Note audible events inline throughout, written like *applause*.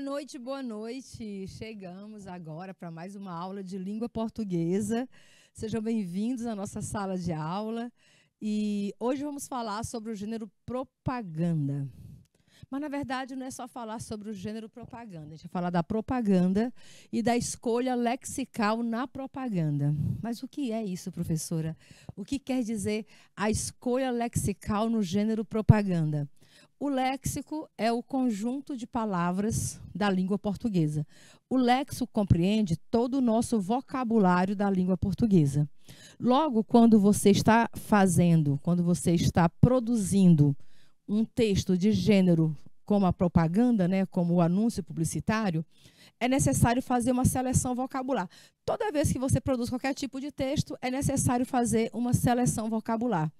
Boa noite, boa noite. Chegamos agora para mais uma aula de língua portuguesa. Sejam bem-vindos à nossa sala de aula. E hoje vamos falar sobre o gênero propaganda. Mas, na verdade, não é só falar sobre o gênero propaganda. A gente vai falar da propaganda e da escolha lexical na propaganda. Mas o que é isso, professora? O que quer dizer a escolha lexical no gênero propaganda? O léxico é o conjunto de palavras da língua portuguesa. O léxico compreende todo o nosso vocabulário da língua portuguesa. Logo, quando você está fazendo, quando você está produzindo um texto de gênero como a propaganda, né, como o anúncio publicitário, é necessário fazer uma seleção vocabular. Toda vez que você produz qualquer tipo de texto, é necessário fazer uma seleção vocabular.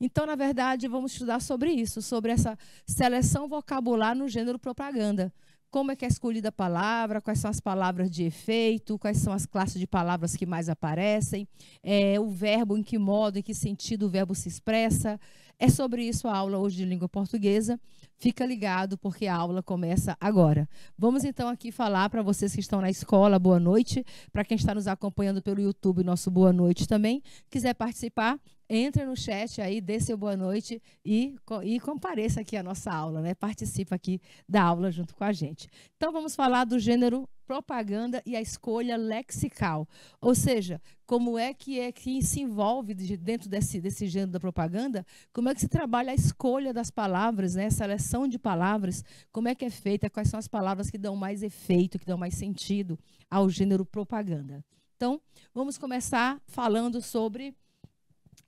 Então, na verdade, vamos estudar sobre isso, sobre essa seleção vocabular no gênero propaganda como é que é escolhida a palavra, quais são as palavras de efeito, quais são as classes de palavras que mais aparecem, é, o verbo, em que modo, em que sentido o verbo se expressa. É sobre isso a aula hoje de língua portuguesa. Fica ligado, porque a aula começa agora. Vamos então aqui falar para vocês que estão na escola, boa noite. Para quem está nos acompanhando pelo YouTube, nosso boa noite também. Quiser participar, entra no chat aí, dê seu boa noite e, e compareça aqui à nossa aula, né? Participa aqui da aula junto com a gente. Então vamos falar do gênero propaganda e a escolha lexical, ou seja, como é que é que se envolve dentro desse, desse gênero da propaganda, como é que se trabalha a escolha das palavras, né, a seleção de palavras, como é que é feita, quais são as palavras que dão mais efeito, que dão mais sentido ao gênero propaganda. Então, vamos começar falando sobre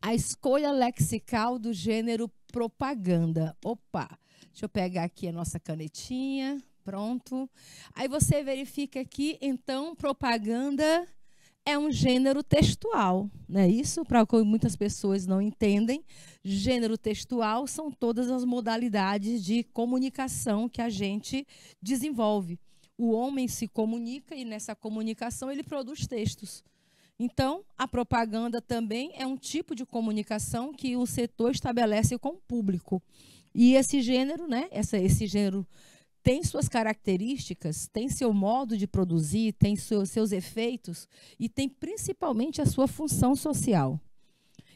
a escolha lexical do gênero propaganda. Opa! Deixa eu pegar aqui a nossa canetinha. Pronto. Aí você verifica aqui, então, propaganda é um gênero textual, não é isso? Para o que muitas pessoas não entendem, gênero textual são todas as modalidades de comunicação que a gente desenvolve. O homem se comunica e nessa comunicação ele produz textos. Então, a propaganda também é um tipo de comunicação que o setor estabelece com o público. E esse gênero, né, essa, esse gênero tem suas características, tem seu modo de produzir, tem seu, seus efeitos e tem principalmente a sua função social.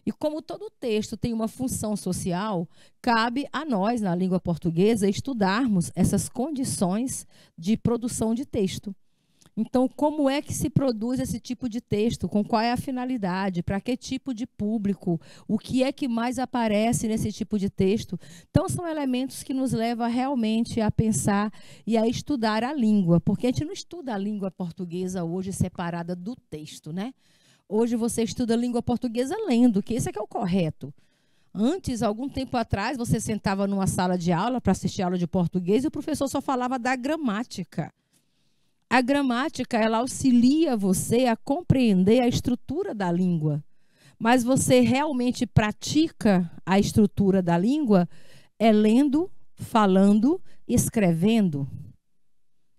E como todo texto tem uma função social, cabe a nós, na língua portuguesa, estudarmos essas condições de produção de texto. Então, como é que se produz esse tipo de texto? Com qual é a finalidade? Para que tipo de público? O que é que mais aparece nesse tipo de texto? Então, são elementos que nos levam realmente a pensar e a estudar a língua, porque a gente não estuda a língua portuguesa hoje separada do texto, né? Hoje você estuda a língua portuguesa lendo, que esse é que é o correto. Antes, algum tempo atrás, você sentava numa sala de aula para assistir aula de português e o professor só falava da gramática. A gramática, ela auxilia você a compreender a estrutura da língua. Mas você realmente pratica a estrutura da língua é lendo, falando, escrevendo.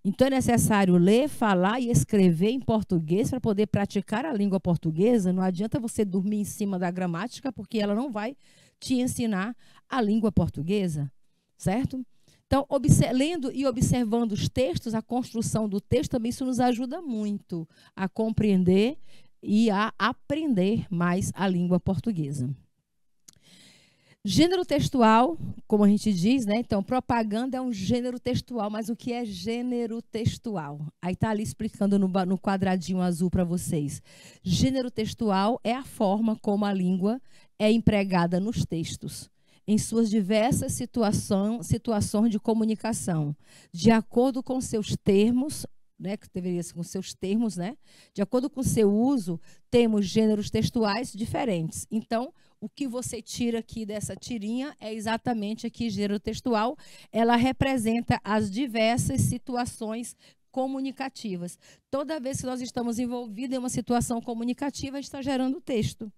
Então é necessário ler, falar e escrever em português para poder praticar a língua portuguesa. Não adianta você dormir em cima da gramática, porque ela não vai te ensinar a língua portuguesa, certo? Então, lendo e observando os textos, a construção do texto também isso nos ajuda muito a compreender e a aprender mais a língua portuguesa. Gênero textual, como a gente diz, né? Então, propaganda é um gênero textual, mas o que é gênero textual? Aí está ali explicando no, no quadradinho azul para vocês. Gênero textual é a forma como a língua é empregada nos textos em suas diversas situação, situações de comunicação, de acordo com seus termos, né, que deveria ser com seus termos, né, de acordo com seu uso, temos gêneros textuais diferentes. Então, o que você tira aqui dessa tirinha é exatamente aqui gênero textual, ela representa as diversas situações comunicativas. Toda vez que nós estamos envolvidos em uma situação comunicativa, está gerando texto.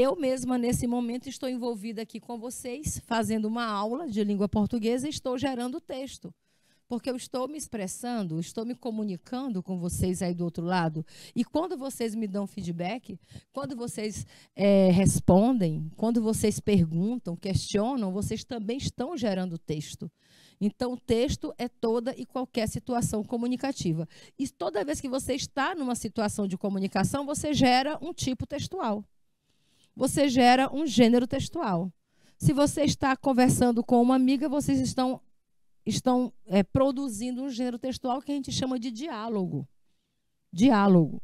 Eu mesma, nesse momento, estou envolvida aqui com vocês, fazendo uma aula de língua portuguesa e estou gerando texto. Porque eu estou me expressando, estou me comunicando com vocês aí do outro lado. E quando vocês me dão feedback, quando vocês é, respondem, quando vocês perguntam, questionam, vocês também estão gerando texto. Então, o texto é toda e qualquer situação comunicativa. E toda vez que você está numa situação de comunicação, você gera um tipo textual você gera um gênero textual. Se você está conversando com uma amiga, vocês estão, estão é, produzindo um gênero textual que a gente chama de diálogo. Diálogo.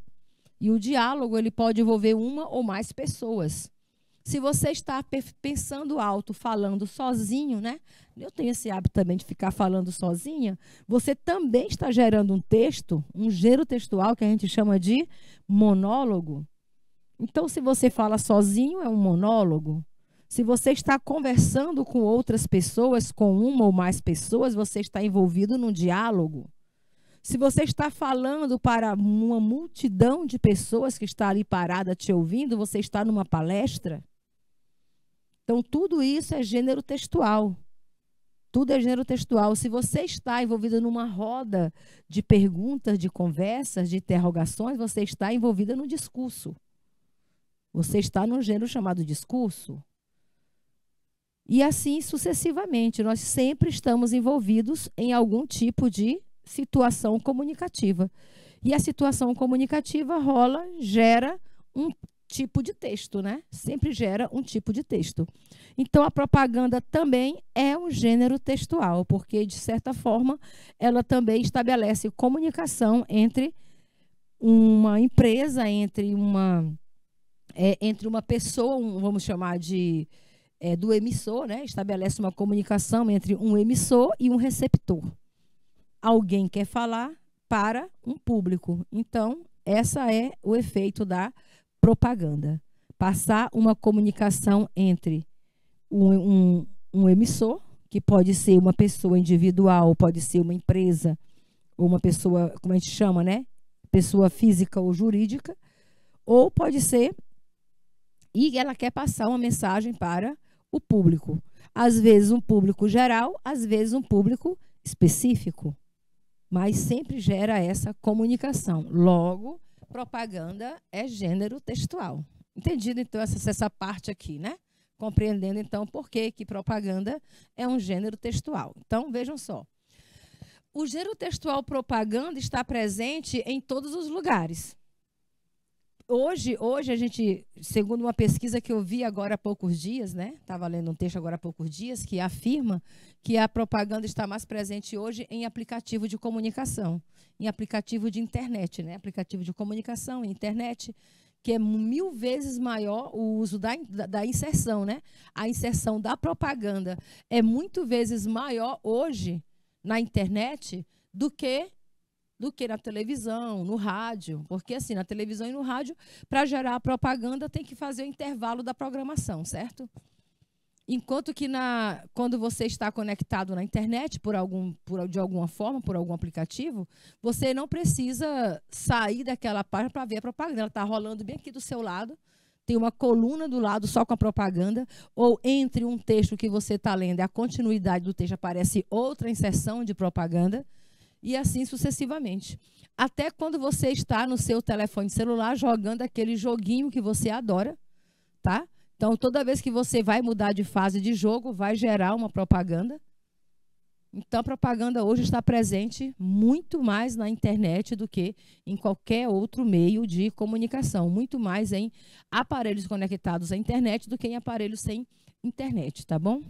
E o diálogo ele pode envolver uma ou mais pessoas. Se você está pensando alto, falando sozinho, né? Eu tenho esse hábito também de ficar falando sozinha. Você também está gerando um texto, um gênero textual que a gente chama de monólogo. Então, se você fala sozinho, é um monólogo. Se você está conversando com outras pessoas, com uma ou mais pessoas, você está envolvido num diálogo. Se você está falando para uma multidão de pessoas que está ali parada te ouvindo, você está numa palestra. Então, tudo isso é gênero textual. Tudo é gênero textual. Se você está envolvida numa roda de perguntas, de conversas, de interrogações, você está envolvida no discurso. Você está num gênero chamado discurso. E assim sucessivamente, nós sempre estamos envolvidos em algum tipo de situação comunicativa. E a situação comunicativa rola, gera um tipo de texto, né? Sempre gera um tipo de texto. Então a propaganda também é um gênero textual, porque de certa forma ela também estabelece comunicação entre uma empresa, entre uma é, entre uma pessoa, um, vamos chamar de é, do emissor, né? estabelece uma comunicação entre um emissor e um receptor. Alguém quer falar para um público. Então, essa é o efeito da propaganda. Passar uma comunicação entre um, um, um emissor, que pode ser uma pessoa individual, pode ser uma empresa, ou uma pessoa, como a gente chama, né? Pessoa física ou jurídica, ou pode ser e ela quer passar uma mensagem para o público. Às vezes um público geral, às vezes um público específico. Mas sempre gera essa comunicação. Logo, propaganda é gênero textual. Entendido, então, essa, essa parte aqui, né? Compreendendo, então, por que, que propaganda é um gênero textual. Então, vejam só. O gênero textual propaganda está presente em todos os lugares hoje, hoje a gente, segundo uma pesquisa que eu vi agora há poucos dias, né? Estava lendo um texto agora há poucos dias que afirma que a propaganda está mais presente hoje em aplicativo de comunicação, em aplicativo de internet, né? Aplicativo de comunicação, internet, que é mil vezes maior o uso da, da, da inserção, né? A inserção da propaganda é muito vezes maior hoje na internet do que do que na televisão, no rádio, porque assim, na televisão e no rádio, para gerar a propaganda tem que fazer o intervalo da programação, certo? Enquanto que na, quando você está conectado na internet por algum, por, de alguma forma, por algum aplicativo, você não precisa sair daquela página para ver a propaganda. Ela está rolando bem aqui do seu lado. Tem uma coluna do lado só com a propaganda, ou entre um texto que você está lendo e a continuidade do texto aparece outra inserção de propaganda e assim sucessivamente. Até quando você está no seu telefone celular jogando aquele joguinho que você adora, tá? Então, toda vez que você vai mudar de fase de jogo, vai gerar uma propaganda. Então, a propaganda hoje está presente muito mais na internet do que em qualquer outro meio de comunicação, muito mais em aparelhos conectados à internet do que em aparelhos sem internet, tá bom?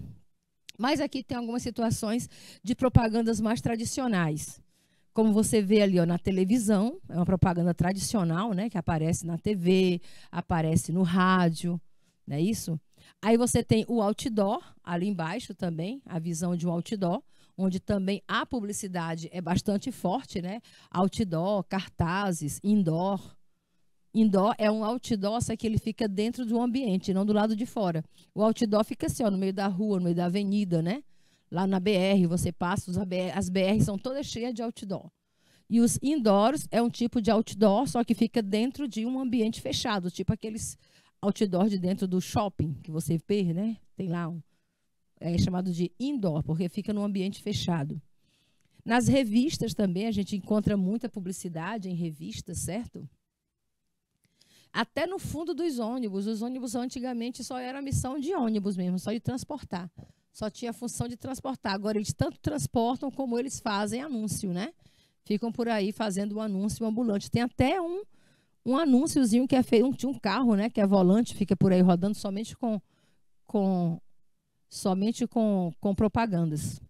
Mas aqui tem algumas situações de propagandas mais tradicionais como você vê ali ó, na televisão, é uma propaganda tradicional, né? Que aparece na TV, aparece no rádio, não é isso? Aí você tem o outdoor ali embaixo também, a visão de um outdoor, onde também a publicidade é bastante forte, né? Outdoor, cartazes, indoor. Indoor é um outdoor, só que ele fica dentro do ambiente, não do lado de fora. O outdoor fica assim, ó, no meio da rua, no meio da avenida, né? Lá na BR, você passa, ABR, as BR são todas cheias de outdoor. E os indoors é um tipo de outdoor, só que fica dentro de um ambiente fechado, tipo aqueles outdoor de dentro do shopping que você vê, né? Tem lá um. É chamado de indoor, porque fica num ambiente fechado. Nas revistas também, a gente encontra muita publicidade em revistas, certo? Até no fundo dos ônibus. Os ônibus antigamente só era a missão de ônibus mesmo, só de transportar só tinha a função de transportar. Agora eles tanto transportam como eles fazem anúncio, né? Ficam por aí fazendo o um anúncio ambulante. Tem até um, um anúnciozinho que é feito, um, um carro, né, que é volante, fica por aí rodando somente com, com somente com, com propagandas.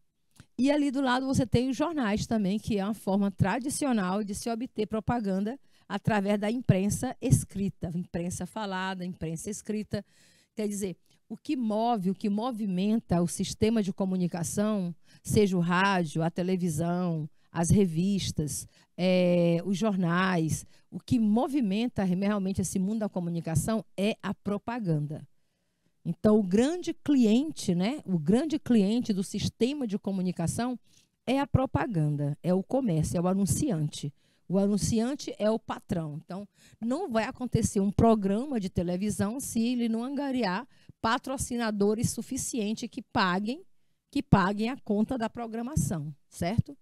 E ali do lado você tem os jornais também, que é uma forma tradicional de se obter propaganda através da imprensa escrita, imprensa falada, imprensa escrita. Quer dizer, o que move, o que movimenta o sistema de comunicação, seja o rádio, a televisão, as revistas, é, os jornais, o que movimenta realmente esse mundo da comunicação é a propaganda. Então, o grande cliente, né, o grande cliente do sistema de comunicação é a propaganda, é o comércio, é o anunciante. O anunciante é o patrão. Então, não vai acontecer um programa de televisão se ele não angariar patrocinadores suficientes que paguem, que paguem a conta da programação, certo?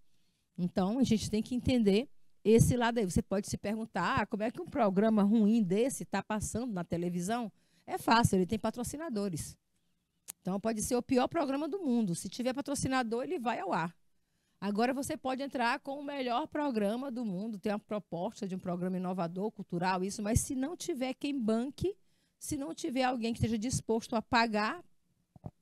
Então, a gente tem que entender esse lado aí. Você pode se perguntar, ah, como é que um programa ruim desse está passando na televisão? É fácil, ele tem patrocinadores. Então, pode ser o pior programa do mundo. Se tiver patrocinador, ele vai ao ar. Agora você pode entrar com o melhor programa do mundo, ter uma proposta de um programa inovador, cultural, isso, mas se não tiver quem banque, se não tiver alguém que esteja disposto a pagar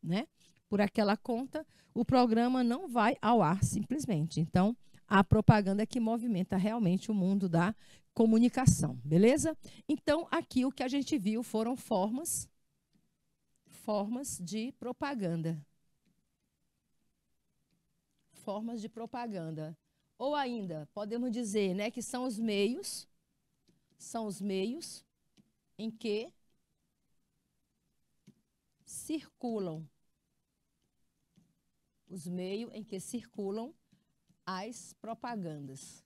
né, por aquela conta, o programa não vai ao ar simplesmente. Então, a propaganda é que movimenta realmente o mundo da comunicação, beleza? Então, aqui o que a gente viu foram formas formas de propaganda. Formas de propaganda. Ou ainda, podemos dizer, né, que são os meios são os meios em que circulam. Os meios em que circulam as propagandas.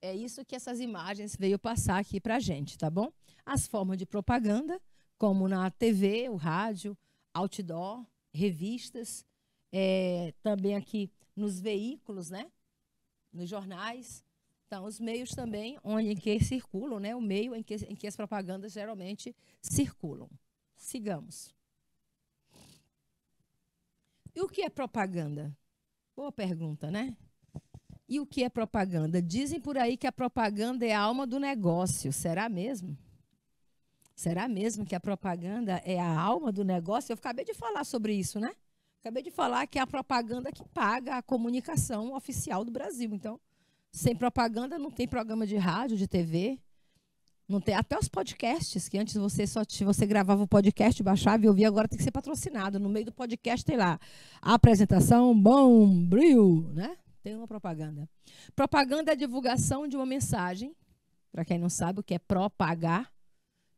É isso que essas imagens veio passar aqui para a gente, tá bom? As formas de propaganda, como na TV, o rádio, outdoor, revistas, é, também aqui nos veículos, né? Nos jornais, então, os meios também onde em que circulam, né? o meio em que, em que as propagandas geralmente circulam. Sigamos. E o que é propaganda? Boa pergunta, né? E o que é propaganda? Dizem por aí que a propaganda é a alma do negócio. Será mesmo? Será mesmo que a propaganda é a alma do negócio? Eu acabei de falar sobre isso, né? Acabei de falar que é a propaganda que paga a comunicação oficial do Brasil. Então, sem propaganda não tem programa de rádio, de TV. Não tem, até os podcasts, que antes você só você gravava o podcast, baixava e ouvia, agora tem que ser patrocinado. No meio do podcast tem lá a apresentação Bom Bril, né? Tem uma propaganda. Propaganda é a divulgação de uma mensagem. Para quem não sabe o que é propagar,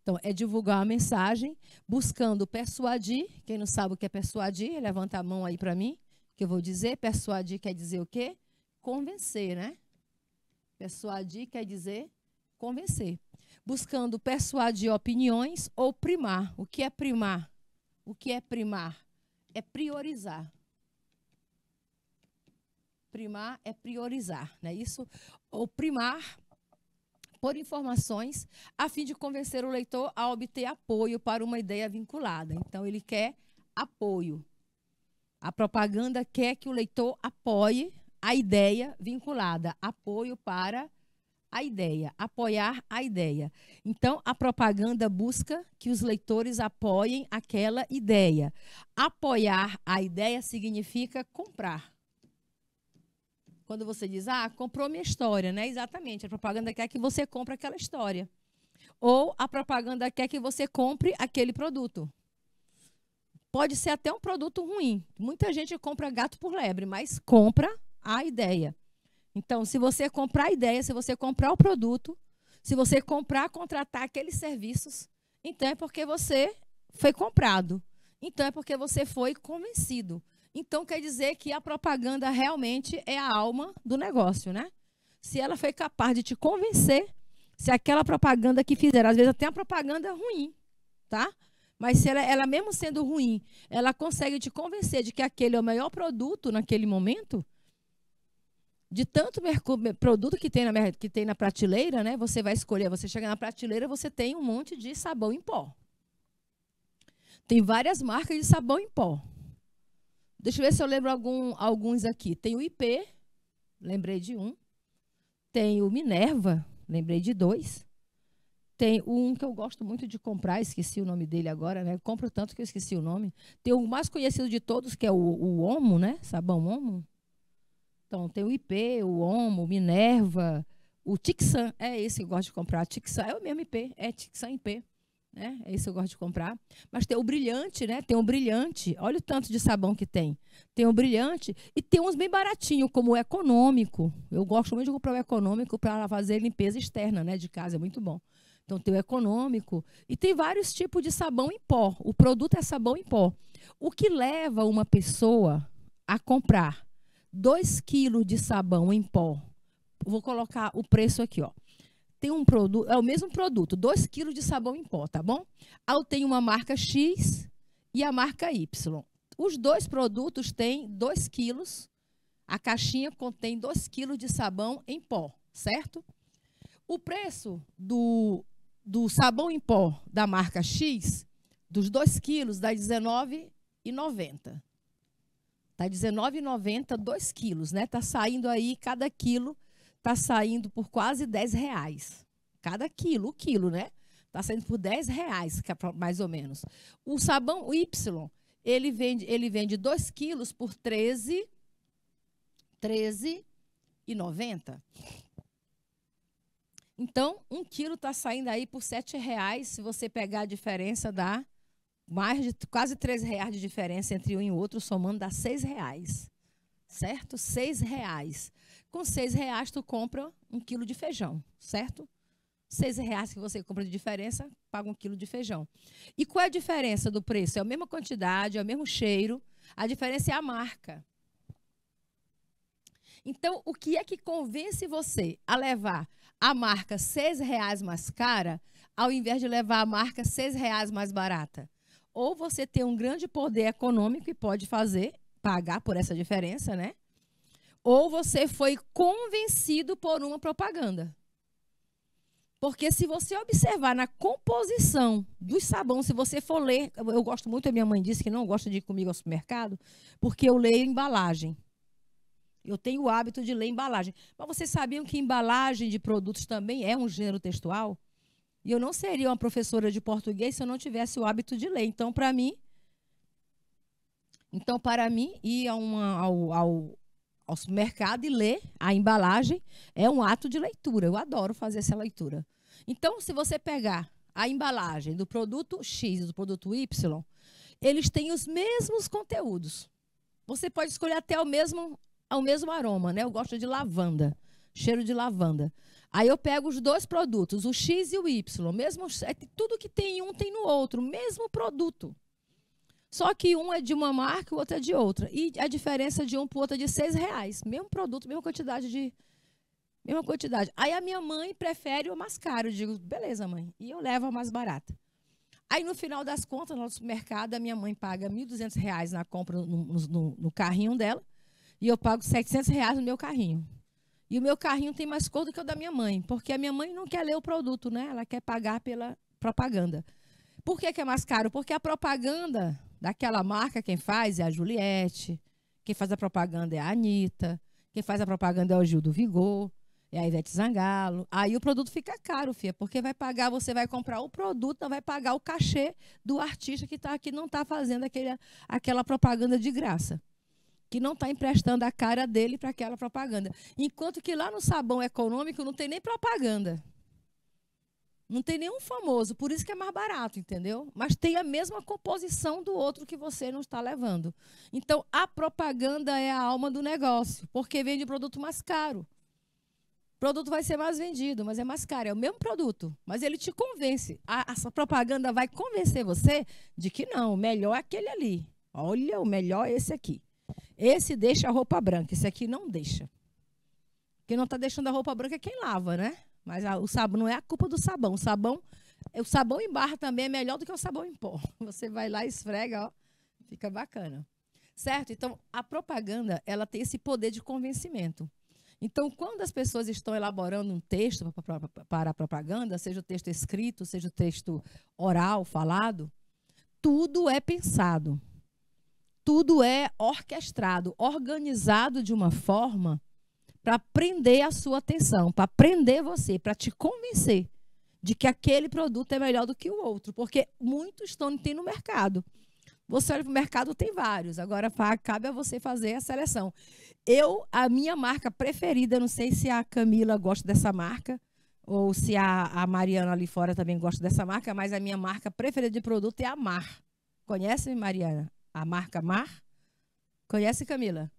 então é divulgar uma mensagem buscando persuadir. Quem não sabe o que é persuadir, levanta a mão aí para mim, que eu vou dizer. Persuadir quer dizer o quê? Convencer, né? Persuadir quer dizer convencer. Buscando persuadir opiniões ou primar. O que é primar? O que é primar? É priorizar. Primar é priorizar, não é isso? Ou primar por informações a fim de convencer o leitor a obter apoio para uma ideia vinculada. Então, ele quer apoio. A propaganda quer que o leitor apoie a ideia vinculada, apoio para a ideia, apoiar a ideia. Então, a propaganda busca que os leitores apoiem aquela ideia. Apoiar a ideia significa comprar. Quando você diz, ah, comprou minha história, né? Exatamente, a propaganda quer que você compre aquela história. Ou a propaganda quer que você compre aquele produto. Pode ser até um produto ruim. Muita gente compra gato por lebre, mas compra a ideia. Então, se você comprar a ideia, se você comprar o produto, se você comprar, contratar aqueles serviços, então é porque você foi comprado. Então é porque você foi convencido. Então quer dizer que a propaganda realmente é a alma do negócio, né? Se ela foi capaz de te convencer, se aquela propaganda que fizeram, às vezes até a propaganda ruim, tá? Mas se ela, ela mesmo sendo ruim, ela consegue te convencer de que aquele é o melhor produto naquele momento, de tanto produto que tem, na, que tem na prateleira, né? Você vai escolher. Você chega na prateleira, você tem um monte de sabão em pó. Tem várias marcas de sabão em pó. Deixa eu ver se eu lembro algum, alguns aqui. Tem o IP, lembrei de um. Tem o Minerva, lembrei de dois. Tem um que eu gosto muito de comprar, esqueci o nome dele agora, né? compro tanto que eu esqueci o nome. Tem o mais conhecido de todos, que é o, o Omo, né? Sabão Omo. Então, tem o IP, o OMO, Minerva, o Tixan. É esse que eu gosto de comprar. Tixan é o mesmo IP, é Tixan IP. Né? É isso que eu gosto de comprar. Mas tem o brilhante, né? Tem o brilhante. Olha o tanto de sabão que tem. Tem o brilhante e tem uns bem baratinhos como o econômico. Eu gosto muito de comprar o econômico para fazer limpeza externa, né? De casa, é muito bom. Então tem o econômico e tem vários tipos de sabão em pó. O produto é sabão em pó. O que leva uma pessoa a comprar 2 quilos de sabão em pó. Vou colocar o preço aqui, ó. Tem um produto, é o mesmo produto, 2 quilos de sabão em pó, tá bom? Eu tenho uma marca X e a marca Y. Os dois produtos têm 2 quilos. A caixinha contém 2 quilos de sabão em pó, certo? O preço do, do sabão em pó da marca X, dos 2 quilos, dá R$19,90. Tá R$19,90, 2 quilos, né? Tá saindo aí, cada quilo tá saindo por quase 10 reais. Cada quilo, o quilo, né? Tá saindo por 10 reais, é mais ou menos. O sabão Y, ele vende, ele vende 2 quilos por 13, 13,90. Então, um quilo tá saindo aí por 7 reais. Se você pegar a diferença, Da mais de quase três reais de diferença entre um e outro, somando dá seis reais. Certo? seis reais. Com seis reais, tu compra um quilo de feijão, certo? seis reais que você compra de diferença, paga um quilo de feijão. E qual é a diferença do preço? É a mesma quantidade, é o mesmo cheiro. A diferença é a marca. Então, o que é que convence você a levar a marca seis reais mais cara, ao invés de levar a marca seis reais mais barata? ou você tem um grande poder econômico e pode fazer, pagar por essa diferença, né? Ou você foi convencido por uma propaganda. Porque se você observar na composição dos sabões, se você for ler, eu gosto muito, a minha mãe disse que não gosta de ir comigo ao supermercado, porque eu leio embalagem. Eu tenho o hábito de ler embalagem. Mas vocês sabiam que embalagem de produtos também é um gênero textual? E eu não seria uma professora de português se eu não tivesse o hábito de ler. Então, para mim, então para mim ir a uma, ao, ao, ao supermercado e ler a embalagem é um ato de leitura. Eu adoro fazer essa leitura. Então, se você pegar a embalagem do produto X e do produto Y, eles têm os mesmos conteúdos. Você pode escolher até o mesmo, o mesmo aroma, né? Eu gosto de lavanda, cheiro de lavanda. Aí eu pego os dois produtos, o X e o Y. Mesmo, tudo que tem em um tem no outro, mesmo produto. Só que um é de uma marca, o outro é de outra. E a diferença de um para o outro é de seis reais. Mesmo produto, mesma quantidade de. Mesma quantidade. Aí a minha mãe prefere o mais caro. Eu digo, beleza, mãe. E eu levo a mais barata. Aí, no final das contas, no supermercado, a minha mãe paga R$ 1.200 na compra no, no, no, carrinho dela e eu pago R$ 700 no meu carrinho. E o meu carrinho tem mais cor do que o da minha mãe, porque a minha mãe não quer ler o produto, né? Ela quer pagar pela propaganda. Por que, que é mais caro? Porque a propaganda daquela marca, quem faz é a Juliette, quem faz a propaganda é a Anitta, quem faz a propaganda é o Gil do Vigor, é a Ivete Zangalo. Aí o produto fica caro, Fia, porque vai pagar, você vai comprar o produto, não vai pagar o cachê do artista que está aqui, não está fazendo aquele, aquela propaganda de graça que não está emprestando a cara dele para aquela propaganda. Enquanto que lá no sabão econômico não tem nem propaganda. Não tem nenhum famoso, por isso que é mais barato, entendeu? Mas tem a mesma composição do outro que você não está levando. Então, a propaganda é a alma do negócio, porque vende produto mais caro. O produto vai ser mais vendido, mas é mais caro. É o mesmo produto, mas ele te convence. A, essa propaganda vai convencer você de que não, o melhor é aquele ali. Olha, o melhor é esse aqui. Esse deixa a roupa branca, esse aqui não deixa. Quem não está deixando a roupa branca é quem lava, né? Mas a, o sabão não é a culpa do sabão. O sabão, o sabão em barra também é melhor do que o sabão em pó. *laughs* Você vai lá, esfrega, ó, fica bacana. Certo? Então, a propaganda, ela tem esse poder de convencimento. Então, quando as pessoas estão elaborando um texto para a propaganda, seja o texto escrito, seja o texto oral, falado, tudo é pensado tudo é orquestrado, organizado de uma forma para prender a sua atenção, para prender você, para te convencer de que aquele produto é melhor do que o outro, porque muitos estão tem no mercado. Você olha para o mercado, tem vários. Agora cabe a você fazer a seleção. Eu, a minha marca preferida, não sei se a Camila gosta dessa marca, ou se a, a Mariana ali fora também gosta dessa marca, mas a minha marca preferida de produto é a Mar. Conhece, Mariana? a marca Mar. Conhece, Camila?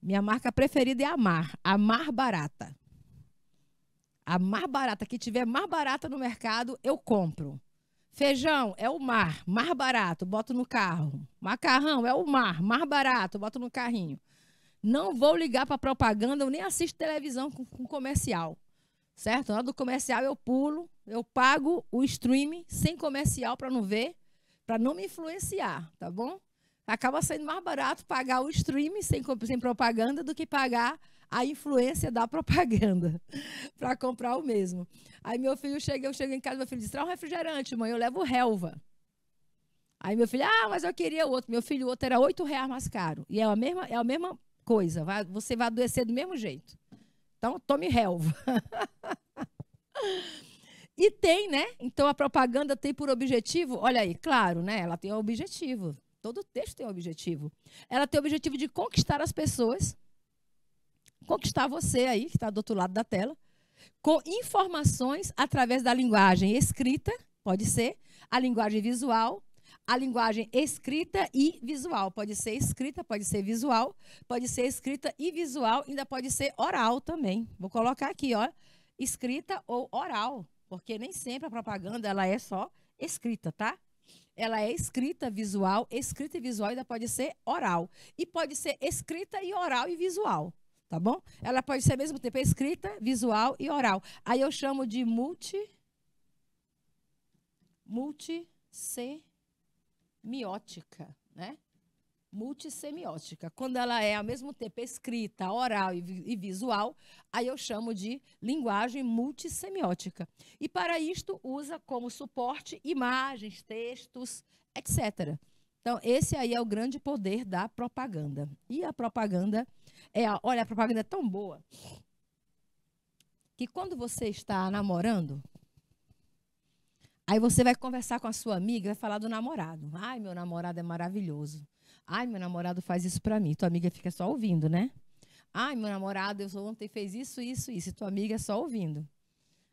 Minha marca preferida é a Mar, a Mar Barata. A Mar Barata, que tiver mais barata no mercado, eu compro. Feijão é o mar, mar barato, boto no carro. Macarrão é o mar, mar barato, boto no carrinho. Não vou ligar para propaganda, eu nem assisto televisão com, com comercial. Certo? Na hora do comercial eu pulo, eu pago o streaming sem comercial para não ver para não me influenciar, tá bom? Acaba sendo mais barato pagar o streaming sem, sem propaganda do que pagar a influência da *laughs* propaganda para comprar o mesmo. Aí meu filho chega, eu chego em casa, meu filho diz: traz um refrigerante, mãe, eu levo relva. Aí meu filho, ah, mas eu queria outro. Meu filho, o outro era oito reais mais caro. E é a mesma, é a mesma coisa. Vai, você vai adoecer do mesmo jeito. Então, tome relva. *laughs* E tem, né? Então a propaganda tem por objetivo, olha aí, claro, né? Ela tem um objetivo. Todo texto tem um objetivo. Ela tem o objetivo de conquistar as pessoas, conquistar você aí, que está do outro lado da tela, com informações através da linguagem escrita, pode ser, a linguagem visual, a linguagem escrita e visual. Pode ser escrita, pode ser visual, pode ser escrita e visual, ainda pode ser oral também. Vou colocar aqui, ó, escrita ou oral porque nem sempre a propaganda ela é só escrita, tá? Ela é escrita, visual, escrita e visual ainda pode ser oral. E pode ser escrita e oral e visual, tá bom? Ela pode ser ao mesmo tempo escrita, visual e oral. Aí eu chamo de multi multissemiótica, né? multissemiótica. Quando ela é ao mesmo tempo é escrita, oral e, visual, aí eu chamo de linguagem multissemiótica. E para isto usa como suporte imagens, textos, etc. Então, esse aí é o grande poder da propaganda. E a propaganda é, olha, a propaganda é tão boa que quando você está namorando, aí você vai conversar com a sua amiga, vai falar do namorado. Ai, meu namorado é maravilhoso. Ai, meu namorado faz isso para mim. Tua amiga fica só ouvindo, né? Ai, meu namorado, eu ontem fez isso, isso, isso. E tua amiga só ouvindo.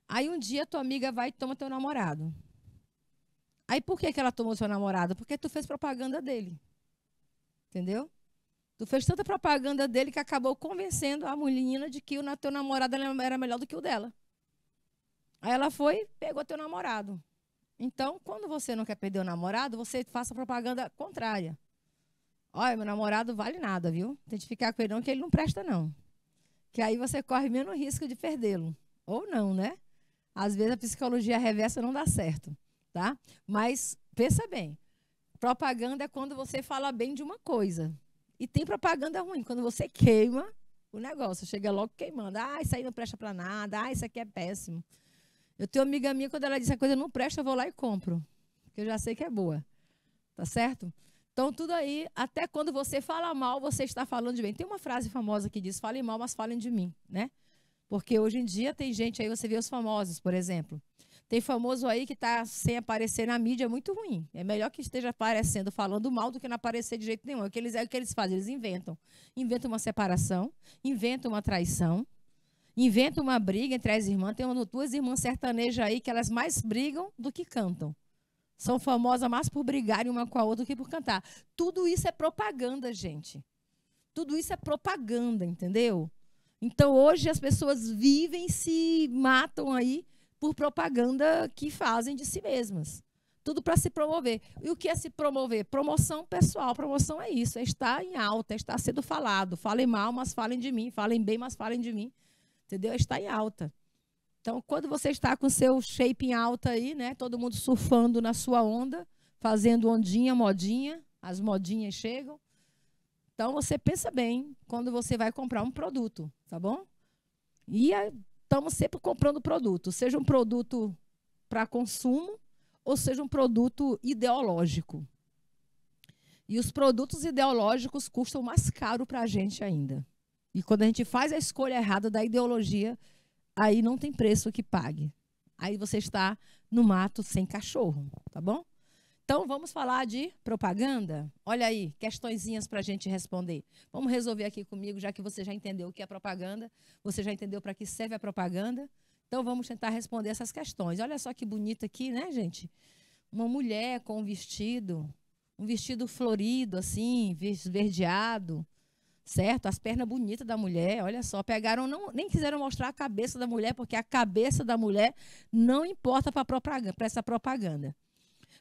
Aí um dia tua amiga vai e toma teu namorado. Aí por que, que ela tomou seu namorado? Porque tu fez propaganda dele. Entendeu? Tu fez tanta propaganda dele que acabou convencendo a menina de que o teu namorado era melhor do que o dela. Aí ela foi e pegou teu namorado. Então, quando você não quer perder o namorado, você faça propaganda contrária. Olha, meu namorado vale nada, viu? Tem que ficar com ele não, que ele não presta, não. Que aí você corre menos risco de perdê-lo. Ou não, né? Às vezes a psicologia reversa não dá certo, tá? Mas pensa bem. Propaganda é quando você fala bem de uma coisa. E tem propaganda ruim, quando você queima o negócio. Chega logo queimando. Ah, isso aí não presta para nada. Ah, isso aqui é péssimo. Eu tenho uma amiga minha, quando ela diz a coisa não presta, eu vou lá e compro. Porque eu já sei que é boa. Tá certo? Então, tudo aí, até quando você fala mal, você está falando de bem. Tem uma frase famosa que diz: falem mal, mas falem de mim, né? Porque hoje em dia tem gente aí, você vê os famosos, por exemplo. Tem famoso aí que está sem aparecer na mídia, é muito ruim. É melhor que esteja aparecendo falando mal do que não aparecer de jeito nenhum. É o que eles, é o que eles fazem, eles inventam. Inventam uma separação, inventam uma traição, inventam uma briga entre as irmãs. Tem uma, duas irmãs sertanejas aí que elas mais brigam do que cantam. São famosas mais por brigarem uma com a outra do que por cantar. Tudo isso é propaganda, gente. Tudo isso é propaganda, entendeu? Então hoje as pessoas vivem se matam aí por propaganda que fazem de si mesmas. Tudo para se promover. E o que é se promover? Promoção pessoal. Promoção é isso, é estar em alta, é estar sendo falado. Falem mal, mas falem de mim. Falem bem, mas falem de mim. Entendeu? É estar em alta. Então, quando você está com seu shape em alta aí, né? Todo mundo surfando na sua onda, fazendo ondinha, modinha, as modinhas chegam. Então, você pensa bem quando você vai comprar um produto, tá bom? E estamos sempre comprando produto, seja um produto para consumo ou seja um produto ideológico. E os produtos ideológicos custam mais caro para a gente ainda. E quando a gente faz a escolha errada da ideologia, aí não tem preço que pague. Aí você está no mato sem cachorro, tá bom? Então vamos falar de propaganda? Olha aí, questõezinhas para a gente responder. Vamos resolver aqui comigo, já que você já entendeu o que é propaganda, você já entendeu para que serve a propaganda. Então vamos tentar responder essas questões. Olha só que bonito aqui, né, gente? Uma mulher com um vestido, um vestido florido, assim, verdeado, certo? As pernas bonitas da mulher, olha só, pegaram, não, nem quiseram mostrar a cabeça da mulher, porque a cabeça da mulher não importa para essa propaganda.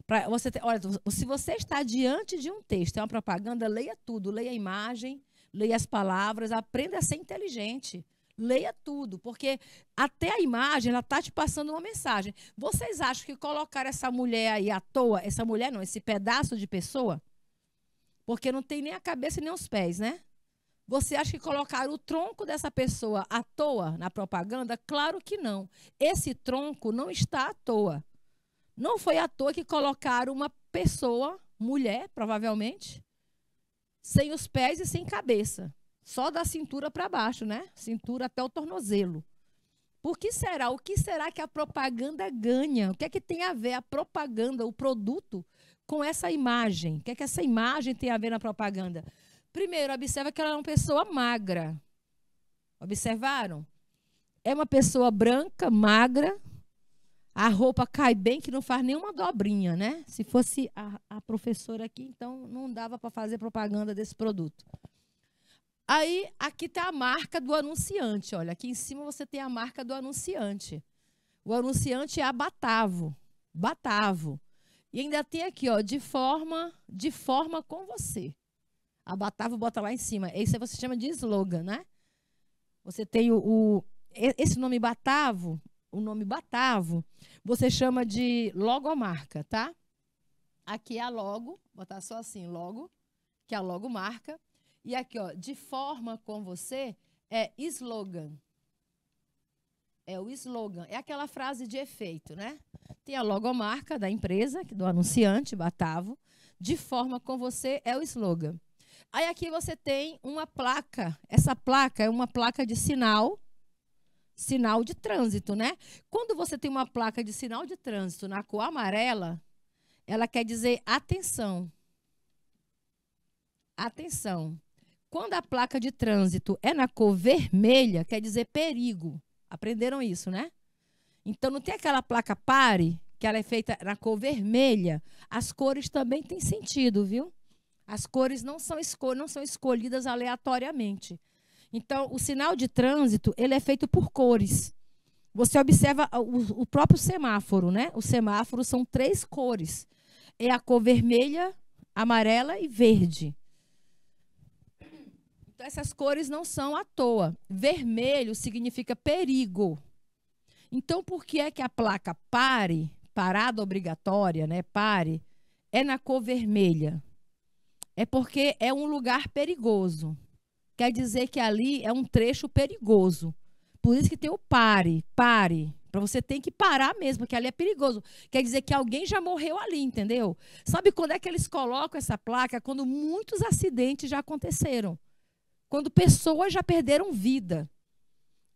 Pra você ter, olha, se você está diante de um texto, é uma propaganda, leia tudo, leia a imagem, leia as palavras, aprenda a ser inteligente. Leia tudo, porque até a imagem ela está te passando uma mensagem. Vocês acham que colocar essa mulher aí à toa, essa mulher não, esse pedaço de pessoa, porque não tem nem a cabeça nem os pés, né? Você acha que colocar o tronco dessa pessoa à toa na propaganda? Claro que não. Esse tronco não está à toa. Não foi à toa que colocaram uma pessoa, mulher, provavelmente, sem os pés e sem cabeça. Só da cintura para baixo, né? Cintura até o tornozelo. Por que será? O que será que a propaganda ganha? O que é que tem a ver a propaganda, o produto, com essa imagem? O que é que essa imagem tem a ver na propaganda? Primeiro, observa que ela é uma pessoa magra. Observaram? É uma pessoa branca, magra. A roupa cai bem, que não faz nenhuma dobrinha, né? Se fosse a, a professora aqui, então não dava para fazer propaganda desse produto. Aí, aqui está a marca do anunciante. Olha, aqui em cima você tem a marca do anunciante. O anunciante é a Batavo. Batavo. E ainda tem aqui, ó, de forma, de forma com você a batava bota lá em cima. Isso você chama de slogan, né? Você tem o, o esse nome batavo, o nome batavo, você chama de logomarca, tá? Aqui é a logo, botar só assim, logo, que é a logomarca. E aqui, ó, de forma com você é slogan. É o slogan, é aquela frase de efeito, né? Tem a logomarca da empresa, do anunciante, Batavo. De forma com você é o slogan. Aí aqui você tem uma placa. Essa placa é uma placa de sinal, sinal de trânsito, né? Quando você tem uma placa de sinal de trânsito na cor amarela, ela quer dizer atenção. Atenção. Quando a placa de trânsito é na cor vermelha, quer dizer perigo. Aprenderam isso, né? Então não tem aquela placa pare, que ela é feita na cor vermelha. As cores também têm sentido, viu? As cores não são, não são escolhidas aleatoriamente. Então, o sinal de trânsito ele é feito por cores. Você observa ah, o, o próprio semáforo, né? O semáforo são três cores: é a cor vermelha, amarela e verde. Então, essas cores não são à toa. Vermelho significa perigo. Então, por que é que a placa pare, parada obrigatória, né? Pare, é na cor vermelha? é porque é um lugar perigoso. Quer dizer que ali é um trecho perigoso. Por isso que tem o pare, pare. Para você tem que parar mesmo, porque ali é perigoso. Quer dizer que alguém já morreu ali, entendeu? Sabe quando é que eles colocam essa placa? Quando muitos acidentes já aconteceram. Quando pessoas já perderam vida.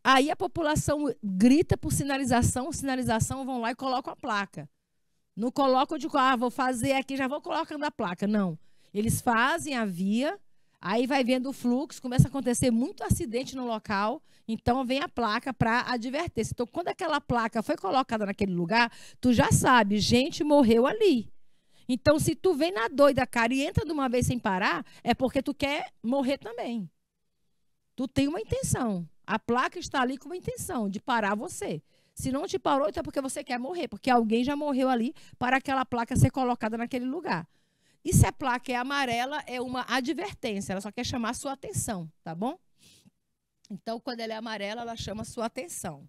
Aí a população grita por sinalização, sinalização, vão lá e colocam a placa. Não colocam de, ah, vou fazer aqui, já vou colocando a placa. Não. Eles fazem a via, aí vai vendo o fluxo, começa a acontecer muito acidente no local, então vem a placa para adverter. Então, quando aquela placa foi colocada naquele lugar, tu já sabe, gente morreu ali. Então, se tu vem na doida, cara, e entra de uma vez sem parar, é porque tu quer morrer também. Tu tem uma intenção. A placa está ali com uma intenção de parar você. Se não te parou, então é porque você quer morrer, porque alguém já morreu ali para aquela placa ser colocada naquele lugar. E se a placa é amarela, é uma advertência, ela só quer chamar a sua atenção, tá bom? Então, quando ela é amarela, ela chama a sua atenção.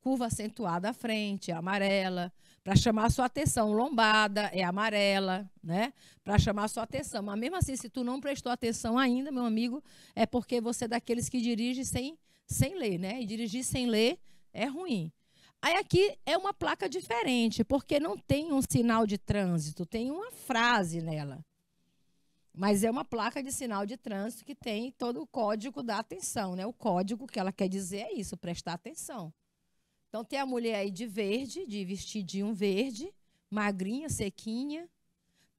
Curva acentuada à frente é amarela, para chamar a sua atenção. Lombada é amarela, né? Para chamar a sua atenção. Mas mesmo assim, se tu não prestou atenção ainda, meu amigo, é porque você é daqueles que dirige sem, sem ler, né? E dirigir sem ler é ruim. Aí aqui é uma placa diferente, porque não tem um sinal de trânsito, tem uma frase nela. Mas é uma placa de sinal de trânsito que tem todo o código da atenção, né? O código que ela quer dizer é isso, prestar atenção. Então tem a mulher aí de verde, de vestidinho verde, magrinha, sequinha.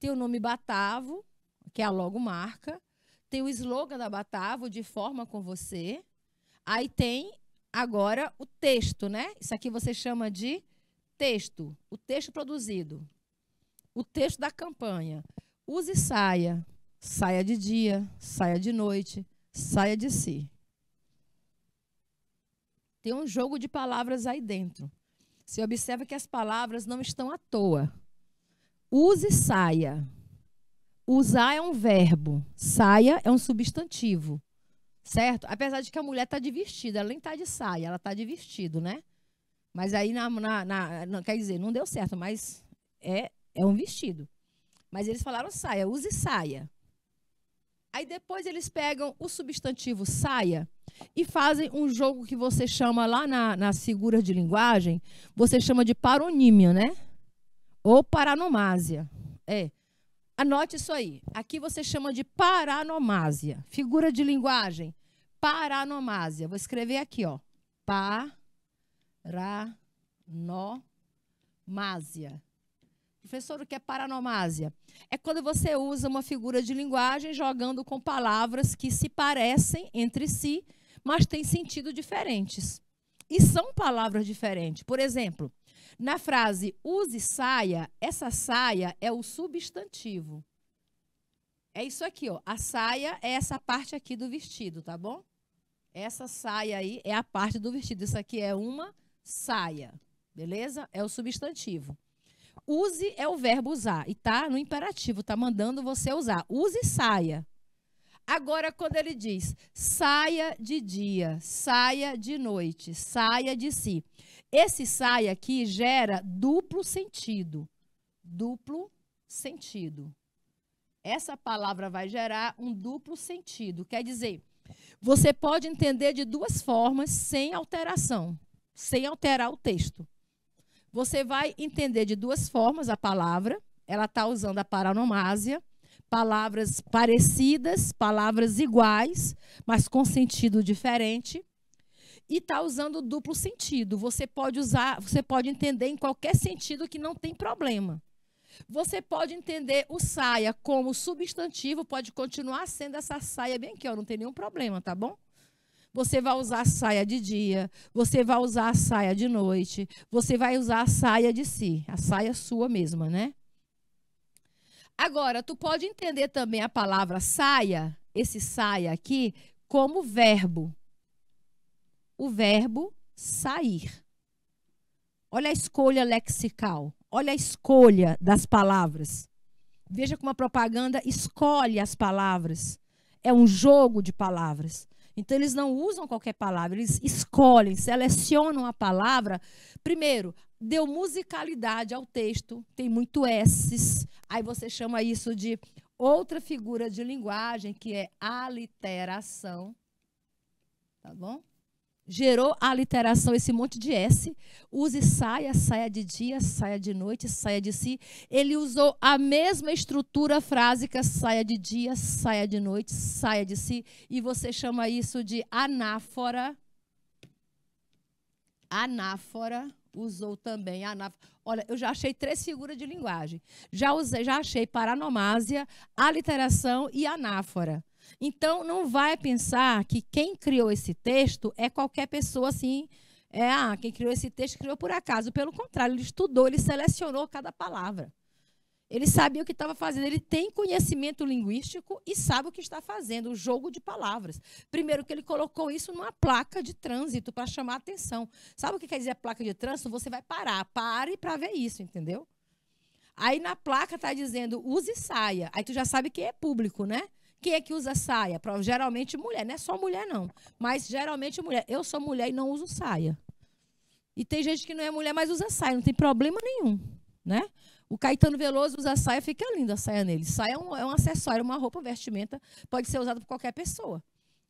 Tem o nome Batavo, que é a logo marca. Tem o slogan da Batavo, de forma com você. Aí tem Agora, o texto, né? Isso aqui você chama de texto, o texto produzido, o texto da campanha. Use saia, saia de dia, saia de noite, saia de si. Tem um jogo de palavras aí dentro. Você observa que as palavras não estão à toa. Use saia. Usar é um verbo, saia é um substantivo certo? Apesar de que a mulher tá de vestido, ela nem tá de saia, ela tá de vestido, né? Mas aí, na, na, na, quer dizer, não deu certo, mas é, é um vestido. Mas eles falaram saia, use saia. Aí depois eles pegam o substantivo saia e fazem um jogo que você chama lá na, na de linguagem, você chama de paronímia, né? Ou paranomásia. É. Anote isso aí. Aqui você chama de paranomásia. Figura de linguagem. Paranomásia. Vou escrever aqui, ó. Paranomásia. Professor, o que é paranomásia? É quando você usa uma figura de linguagem jogando com palavras que se parecem entre si, mas têm sentido diferentes. E são palavras diferentes. Por exemplo, na frase use saia, essa saia é o substantivo. É isso aqui, ó. A saia é essa parte aqui do vestido, tá bom? Essa saia aí é a parte do vestido. Isso aqui é uma saia, beleza? É o substantivo. Use é o verbo usar e tá no imperativo, tá mandando você usar. Use saia. Agora, quando ele diz saia de dia, saia de noite, saia de si. Esse sai aqui gera duplo sentido. Duplo sentido. Essa palavra vai gerar um duplo sentido. Quer dizer, você pode entender de duas formas sem alteração, sem alterar o texto. Você vai entender de duas formas a palavra. Ela está usando a paranomásia, palavras parecidas, palavras iguais, mas com sentido diferente e está usando duplo sentido. Você pode usar, você pode entender em qualquer sentido que não tem problema. Você pode entender o saia como substantivo, pode continuar sendo essa saia bem aqui, ó, não tem nenhum problema, tá bom? Você vai usar a saia de dia, você vai usar a saia de noite, você vai usar a saia de si, a saia sua mesma, né? Agora, tu pode entender também a palavra saia, esse saia aqui, como verbo o verbo sair. Olha a escolha lexical, olha a escolha das palavras. Veja como a propaganda escolhe as palavras. É um jogo de palavras. Então, eles não usam qualquer palavra, eles escolhem, selecionam a palavra. Primeiro, deu musicalidade ao texto, tem muito S. Aí você chama isso de outra figura de linguagem, que é aliteração. Tá bom? gerou a literação, esse monte de S. Use saia, saia de dia, saia de noite, saia de si. Ele usou a mesma estrutura frásica, saia de dia, saia de noite, saia de si. E você chama isso de anáfora. Anáfora usou também anáfora. Olha, eu já achei três figuras de linguagem. Já usei, já achei paranomásia, aliteração e anáfora. Então, não vai pensar que quem criou esse texto é qualquer pessoa assim. É, ah, quem criou esse texto criou por acaso. Pelo contrário, ele estudou, ele selecionou cada palavra. Ele sabia o que estava fazendo, ele tem conhecimento linguístico e sabe o que está fazendo, o jogo de palavras. Primeiro que ele colocou isso numa placa de trânsito para chamar a atenção. Sabe o que quer dizer placa de trânsito? Você vai parar, pare para ver isso, entendeu? Aí na placa está dizendo use saia. Aí tu já sabe que é público, né? Quem é que usa saia? Geralmente mulher, não é só mulher, não. Mas geralmente mulher. Eu sou mulher e não uso saia. E tem gente que não é mulher, mas usa saia, não tem problema nenhum, né? O Caetano Veloso usa saia, fica linda a saia nele. Saia é um, é um acessório, uma roupa, vestimenta, pode ser usado por qualquer pessoa.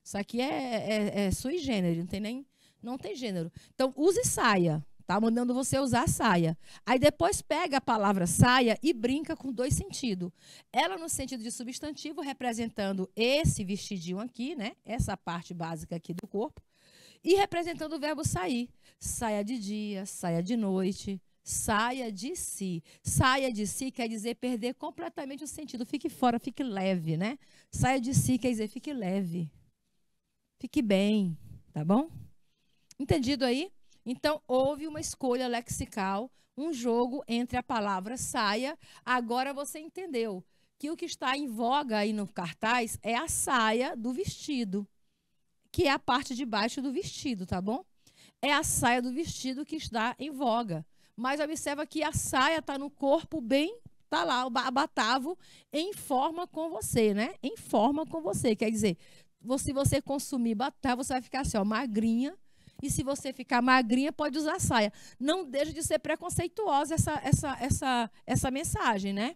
Isso aqui é, é, é sui generis, não tem nem, não tem gênero. Então, use saia. Tá mandando você usar saia. Aí depois pega a palavra saia e brinca com dois sentidos. Ela no sentido de substantivo, representando esse vestidinho aqui, né? Essa parte básica aqui do corpo. E representando o verbo sair. Saia de dia, saia de noite, saia de si. Saia de si quer dizer perder completamente o sentido. Fique fora, fique leve, né? Saia de si quer dizer fique leve. Fique bem, tá bom? Entendido aí? Então, houve uma escolha lexical, um jogo entre a palavra saia. Agora você entendeu que o que está em voga aí no cartaz é a saia do vestido, que é a parte de baixo do vestido, tá bom? É a saia do vestido que está em voga. Mas observa que a saia está no corpo bem tá lá o batavo, em forma com você, né? Em forma com você. Quer dizer, se você consumir batavo, você vai ficar assim, ó, magrinha, e se você ficar magrinha, pode usar saia. Não deixa de ser preconceituosa essa, essa, essa, essa mensagem, né?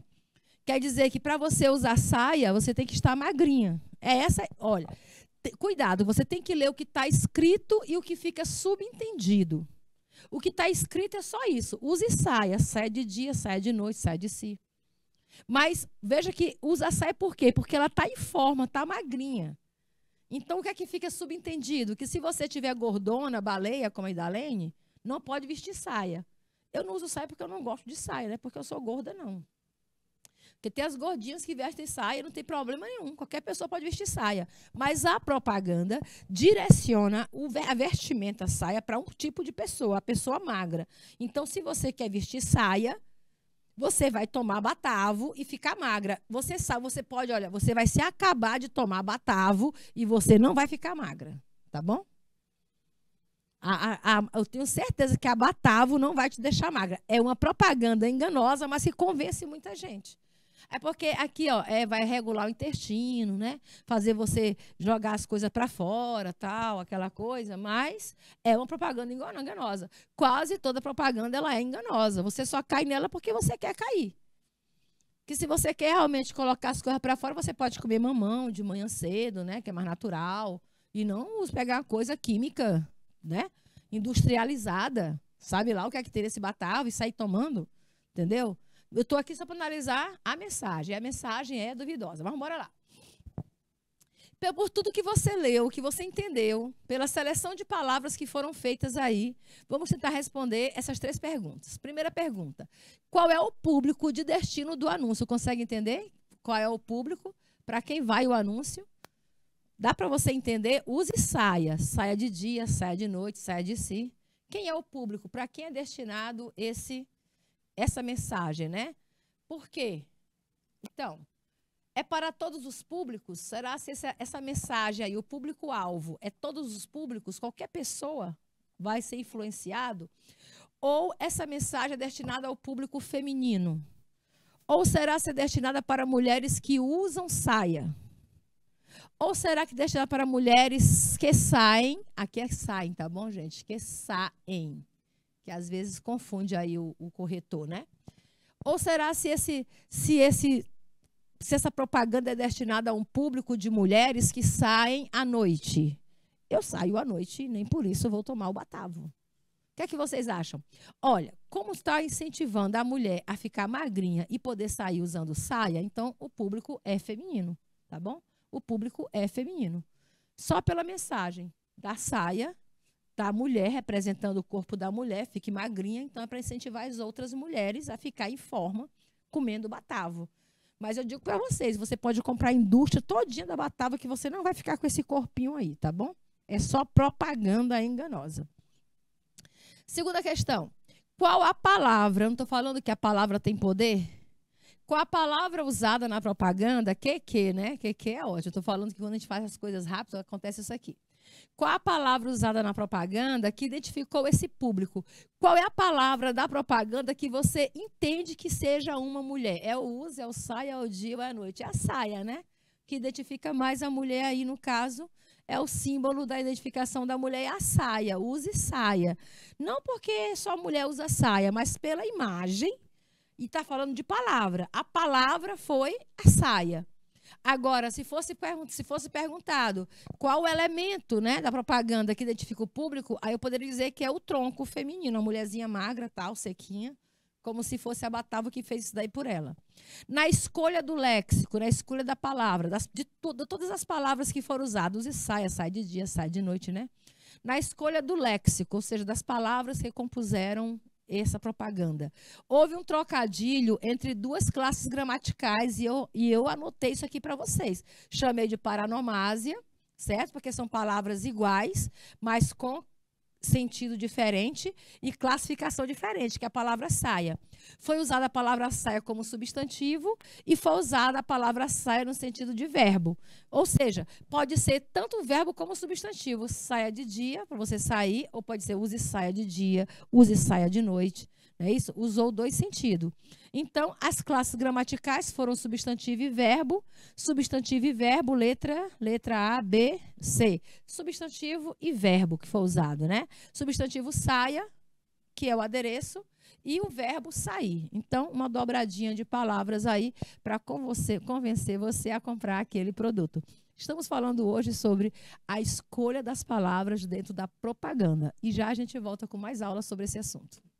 Quer dizer que para você usar saia, você tem que estar magrinha. É essa, olha, cuidado, você tem que ler o que está escrito e o que fica subentendido. O que está escrito é só isso. Use saia, saia de dia, saia de noite, saia de si. Mas veja que usa saia por quê? Porque ela está em forma, está magrinha. Então, o que é que fica subentendido? Que se você tiver gordona, baleia, como a Idalene, não pode vestir saia. Eu não uso saia porque eu não gosto de saia, né? Porque eu sou gorda, não. Porque tem as gordinhas que vestem saia, não tem problema nenhum. Qualquer pessoa pode vestir saia. Mas a propaganda direciona o, a vestimenta a saia para um tipo de pessoa, a pessoa magra. Então, se você quer vestir saia, você vai tomar batavo e ficar magra. Você sabe, você pode, olha, você vai se acabar de tomar batavo e você não vai ficar magra, tá bom? A, a, a, eu tenho certeza que a batavo não vai te deixar magra. É uma propaganda enganosa, mas que convence muita gente. É porque aqui, ó, é, vai regular o intestino, né? Fazer você jogar as coisas para fora, tal, aquela coisa, mas é uma propaganda enganosa. Quase toda propaganda ela é enganosa. Você só cai nela porque você quer cair. Que se você quer realmente colocar as coisas para fora, você pode comer mamão de manhã cedo, né, que é mais natural, e não pegar coisa química, né, industrializada. Sabe lá o que é que teria esse batavo e sair tomando, entendeu? Eu estou aqui só para analisar a mensagem. A mensagem é duvidosa. Mas bora lá. Por tudo que você leu, que você entendeu, pela seleção de palavras que foram feitas aí, vamos tentar responder essas três perguntas. Primeira pergunta: qual é o público de destino do anúncio? Consegue entender? Qual é o público? Para quem vai o anúncio? Dá para você entender? Use saia. Saia de dia, saia de noite, saia de si. Quem é o público? Para quem é destinado esse essa mensagem, né? Por quê? Então, é para todos os públicos? Será se essa, essa mensagem aí, o público-alvo, é todos os públicos? Qualquer pessoa vai ser influenciado? Ou essa mensagem é destinada ao público feminino? Ou será ser é destinada para mulheres que usam saia? Ou será que é destinada para mulheres que saem? Aqui é saem, tá bom, gente? Que saem que às vezes confunde aí o, o corretor, né? Ou será se esse, se esse se essa propaganda é destinada a um público de mulheres que saem à noite. Eu saio à noite e nem por isso vou tomar o batavo. O que é que vocês acham? Olha, como está incentivando a mulher a ficar magrinha e poder sair usando saia, então o público é feminino, tá bom? O público é feminino. Só pela mensagem da saia da mulher, representando o corpo da mulher, fique magrinha, então é para incentivar as outras mulheres a ficar em forma comendo batavo. Mas eu digo para tá. vocês, você pode comprar a indústria todinha da batava que você não vai ficar com esse corpinho aí, tá bom? É só propaganda enganosa. Segunda questão. Qual a palavra? Eu não estou falando que a palavra tem poder? Qual a palavra usada na propaganda? QQ, né? QQ é ótimo. Eu estou falando que quando a gente faz as coisas rápido, acontece isso aqui. Qual a palavra usada na propaganda que identificou esse público? Qual é a palavra da propaganda que você entende que seja uma mulher? É o uso, é o saia, é o dia, é a noite. É a saia, né? Que identifica mais a mulher aí, no caso, é o símbolo da identificação da mulher, é a saia, use saia. Não porque só mulher usa saia, mas pela imagem, e está falando de palavra. A palavra foi a saia. Agora, se fosse, se fosse perguntado qual o elemento né, da propaganda que identifica o público, aí eu poderia dizer que é o tronco feminino, a mulherzinha magra, tal, sequinha, como se fosse a Batava que fez isso daí por ela. Na escolha do léxico, na escolha da palavra, das, de, to, de todas as palavras que foram usadas, e saia, sai de dia, sai de noite, né? Na escolha do léxico, ou seja, das palavras que compuseram essa propaganda. Houve um trocadilho entre duas classes gramaticais e eu, e eu anotei isso aqui para vocês. Chamei de paranomásia, certo? Porque são palavras iguais, mas com sentido diferente e classificação diferente, que é a palavra saia. Foi usada a palavra saia como substantivo e foi usada a palavra saia no sentido de verbo. Ou seja, pode ser tanto verbo como substantivo. Saia de dia, para você sair, ou pode ser use saia de dia, use saia de noite. É isso? Usou dois sentidos. Então, as classes gramaticais foram substantivo e verbo, substantivo e verbo, letra, letra A, B, C. Substantivo e verbo que foi usado, né? Substantivo saia, que é o adereço, e o verbo sair. Então, uma dobradinha de palavras aí para convencer você a comprar aquele produto. Estamos falando hoje sobre a escolha das palavras dentro da propaganda. E já a gente volta com mais aulas sobre esse assunto.